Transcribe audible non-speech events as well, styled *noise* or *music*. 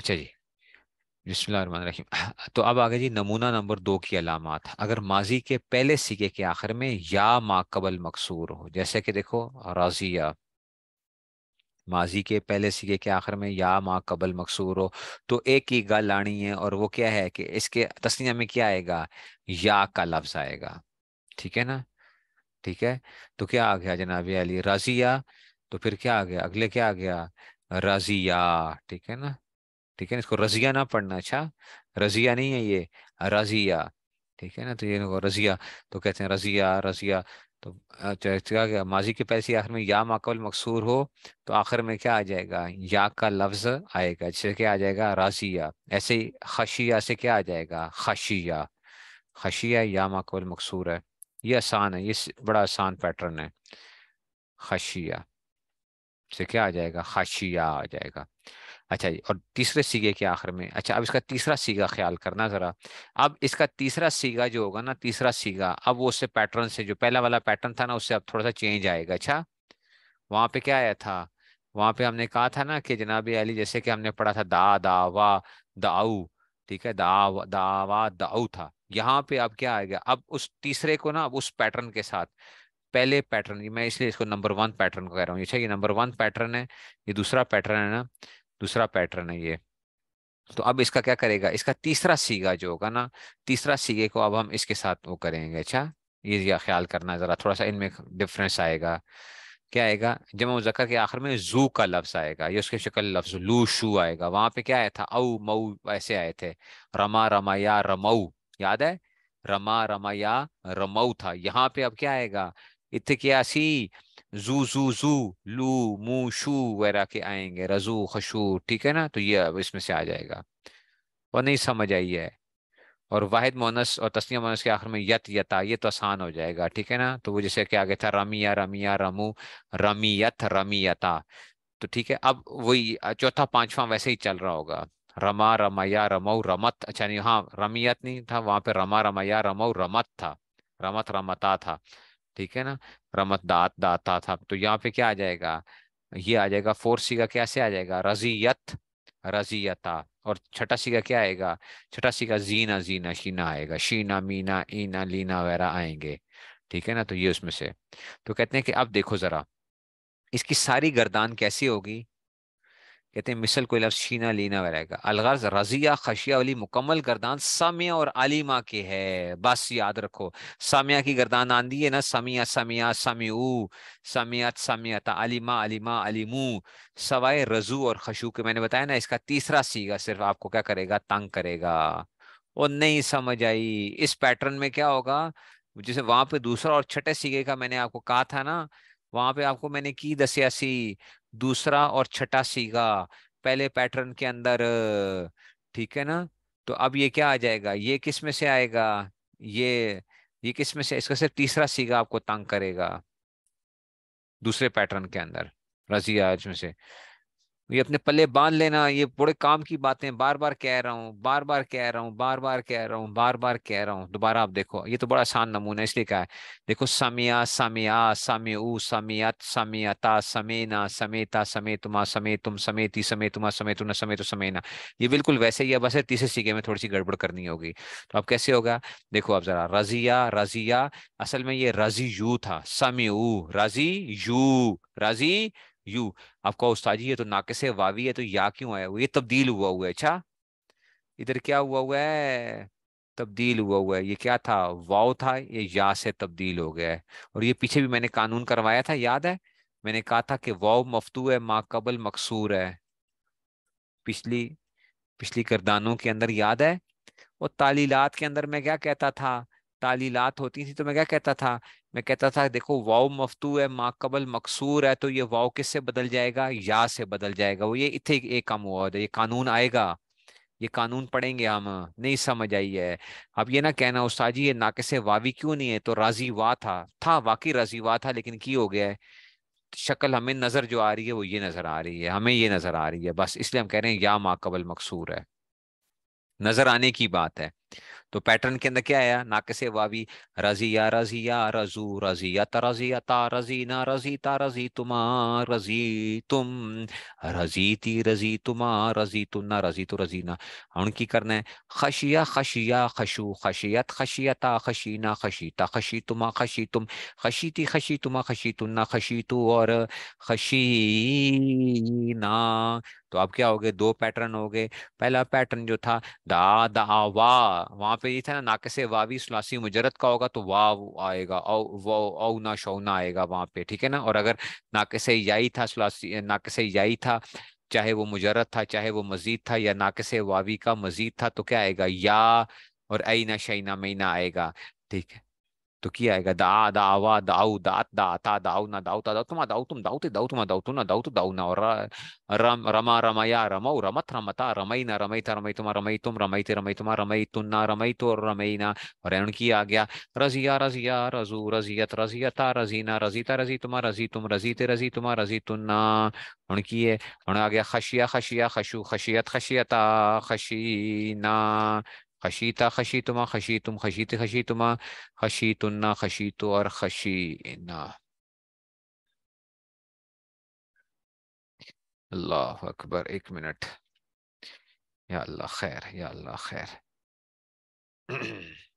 अच्छा जी बिस्मिल्लाहिर्रहमानिर्रहीम *clears throat* तो अब आगे जी नमूना नंबर दो की अलामत अगर माजी के पहले सिके के आखिर में या माकबल मकसूर हो जैसे कि देखो राजिया माजी के पहले सिके के आखिर में या माँ कबल मकसूर हो तो एक ही गल आनी है और वो क्या है कि इसके तस्निया में क्या आएगा या का लफ्ज आएगा ठीक है ना ठीक है तो क्या आ गया जनाब अली राजिया तो फिर क्या आ गया अगले क्या आ गया राजिया ठीक है ना ठीक है ना इसको रजिया ना पढ़ना अच्छा रजिया नहीं है ये रजिया ठीक है ना तो ये रजिया तो कहते हैं रजिया रजिया तो अच्छा, क्या माजी के पैसे आखिर में या माकबल मकसूर हो तो आखिर में क्या आ जाएगा या का लफ्ज आएगा जैसे क्या आ जाएगा राजिया ऐसे ही खशिया से क्या आ जाएगा खशिया खशिया या माकबल मकसूर है ये आसान है ये बड़ा आसान पैटर्न है खशिया से क्या आ जाएगा खशिया आ जाएगा अच्छा जी और तीसरे सीगे के आखिर में अच्छा अब इसका तीसरा सीगा ख्याल करना ज़रा अब इसका तीसरा सीगा जो होगा ना तीसरा सीगा अब वो उससे पैटर्न से जो पहला वाला पैटर्न था ना उससे अब थोड़ा सा चेंज आएगा अच्छा वहां पे क्या आया था वहां पे हमने कहा था ना कि जनाब अली जैसे कि हमने पढ़ा था दा दावा दाऊ ठीक है दा दावा दाऊ था यहाँ पे अब क्या आएगा अब उस तीसरे को ना अब उस पैटर्न के साथ पहले पैटर्न मैं इसलिए इसको नंबर वन पैटर्न को कह रहा हूँ ये अच्छा, नंबर वन पैटर्न है ये दूसरा पैटर्न है ना दूसरा पैटर्न है ये तो अब इसका क्या करेगा इसका तीसरा सीगा जो होगा ना तीसरा सीगे को अब हम इसके साथ वो करेंगे अच्छा ये ख्याल करना ज़रा थोड़ा सा इनमें डिफरेंस आएगा क्या आएगा जब मुजक्र के आखिर में जू का लफ्ज़ आएगा ये उसके शक्ल लफ्ज लू शू आएगा वहां पे क्या आया था औ मऊ ऐसे आए थे रमा रमाया रमऊ याद है रमा रमाया रमऊ था यहाँ पे अब क्या आएगा सी जू जू जू लू मू शू वगैरह के आएंगे रजू खशू ठीक है ना तो ये अब इसमें से आ जाएगा और नहीं समझ आई है और वाहिद मोनस और तस्निया मोनस के आखिर में यत यता ये तो आसान हो जाएगा ठीक है ना तो वो जैसे क्या गया था रमिया रमिया रमू रमियत रमियता तो ठीक है अब वही चौथा पांचवा वैसे ही चल रहा होगा रमा रमैया रमऊ रमत अच्छा नहीं हाँ रमियत नहीं था वहां पे रमा रमैया रमऊ रमत था रमत रमता था ठीक है ना रमत दात दाता था तो यहाँ पे क्या आ जाएगा ये आ जाएगा फोर सीगा कैसे आ जाएगा रजियत रजियता और छठा सीगा क्या आएगा छठा सीगा जीना जीना शीना आएगा शीना मीना ईना लीना वगैरह आएंगे ठीक है ना तो ये उसमें से तो कहते हैं कि अब देखो जरा इसकी सारी गर्दान कैसी होगी कहते हैं मिसल कोई लफ्ज शीना लेना वगैरह अलगर्ज रजिया खशिया वाली मुकम्मल गर्दान सामिया और आलिमा के है बस याद रखो सामिया की गर्दान आंधी है ना समिया समिया ऊ समियात समियात आलिमा आलिमा आलिमू सवाए रजू और खशू के मैंने बताया ना इसका तीसरा सीगा सिर्फ आपको क्या करेगा तंग करेगा और नहीं समझ आई इस पैटर्न में क्या होगा जैसे वहां पर दूसरा और छठे सीगे का मैंने आपको कहा था ना वहां पे आपको मैंने की सी दूसरा और छठा सीगा पहले पैटर्न के अंदर ठीक है ना तो अब ये क्या आ जाएगा ये किस में से आएगा ये ये किस में से इसका सिर्फ तीसरा सीगा आपको तंग करेगा दूसरे पैटर्न के अंदर रजिया में से ये अपने पल्ले बांध लेना ये बड़े काम की बातें बार बार कह रहा हूँ बार बार कह रहा हूँ बार बार कह रहा हूँ बार बार कह रहा हूँ दोबारा आप देखो ये तो बड़ा आसान नमूना इसलिए कहा है देखो समिया समिया ऊ समियत समियता समेना समेता समे तुमा समे तुम समेती समे तुमा समे तुना समे तो समेना ये बिल्कुल वैसे ही है बस तीसरे सीखे में थोड़ी सी गड़बड़ करनी होगी तो अब कैसे होगा देखो आप जरा रजिया रजिया असल में ये रजी यू था ऊ रजी यू रजी यू आपका उस्ताजी है तो नाके से वावी है तो या क्यों आया हुआ ये तब्दील हुआ हुआ है अच्छा इधर क्या हुआ हुआ है तब्दील हुआ हुआ है ये क्या था वाव था ये या से तब्दील हो गया है और ये पीछे भी मैंने कानून करवाया था याद है मैंने कहा था कि वाव मफतू है माकबल मकसूर है पिछली पिछली करदानों के अंदर याद है और तालीलात के अंदर मैं क्या कहता था तालीलात होती थी तो मैं क्या कहता था मैं कहता था देखो वाव मफतू है माकबल मकसूर है तो ये वाव किस से बदल जाएगा या से बदल जाएगा वो ये इतने एक काम हुआ होता है ये कानून आएगा ये कानून पढ़ेंगे हम नहीं समझ आई है अब ये ना कहना उस्ताद जी ये नाके वावी क्यों नहीं है तो राजी वाह था था वाकई राजी वाह था लेकिन की हो गया है शक्ल हमें नजर जो आ रही है वो ये नजर आ रही है हमें ये नजर आ रही है बस इसलिए हम कह रहे हैं या माकबल मकसूर है नजर आने की बात है तो पैटर्न के अंदर क्या आया नाक से वावी रजिया रजिया रजू रजिया तरजिया ता रजी ना रजी ता रजी तुमा रजी तुम रजीती रजी तुमा रजी तुन्ना रजी तो रजीना की करना है खशिया खशिया खशु खशियत खशियता खशीना खशीता खशी तुमा खशी तुम खशी ती खशी तुमा खशी ना खशी तू और खशीना तो अब क्या हो गए दो पैटर्न हो गए पहला पैटर्न जो था दा दा वाह वहां पे ये था ना नाक से वावी सलासी मुजरत का होगा तो वाव आएगा औ वो ना शौना आएगा वहाँ पे ठीक है ना और अगर नाक से याई था सुलासी नाक से याई था चाहे वो मुजरत था चाहे वो मजीद था या नाक से वावी का मजीद था तो क्या आएगा या और ऐना शैना मैना आएगा ठीक है तो किया आएगा दा दावा दाऊ दात दाता दाऊ ना दाऊ ता दाऊ तुम दाऊ तुम दाऊते दाऊ तुम दाऊ तू ना दाऊ तू दाऊ ना और रम रमा रमया रमौ रमत रमता रमई ना रमई था रमई तुम रमई तुम रमई थे रमई तुम्हारा रमई तुम ना रमई तो रमई ना और उनकी आ गया रजिया रजिया रजू रजियत रजियता रजीना रजीता रजी तुम रजी तुम रजी ते रजी तुम रजी तुन्ना उनकी है उन्हें आ गया खशिया खशिया खशु खशियत खशियता खशीना خشیتا خشیتما خشیتم خشیت خشیتما خشیتنا خشیتو اور خشینا اللہ اکبر ایک منٹ یا اللہ خیر یا اللہ خیر *clears throat*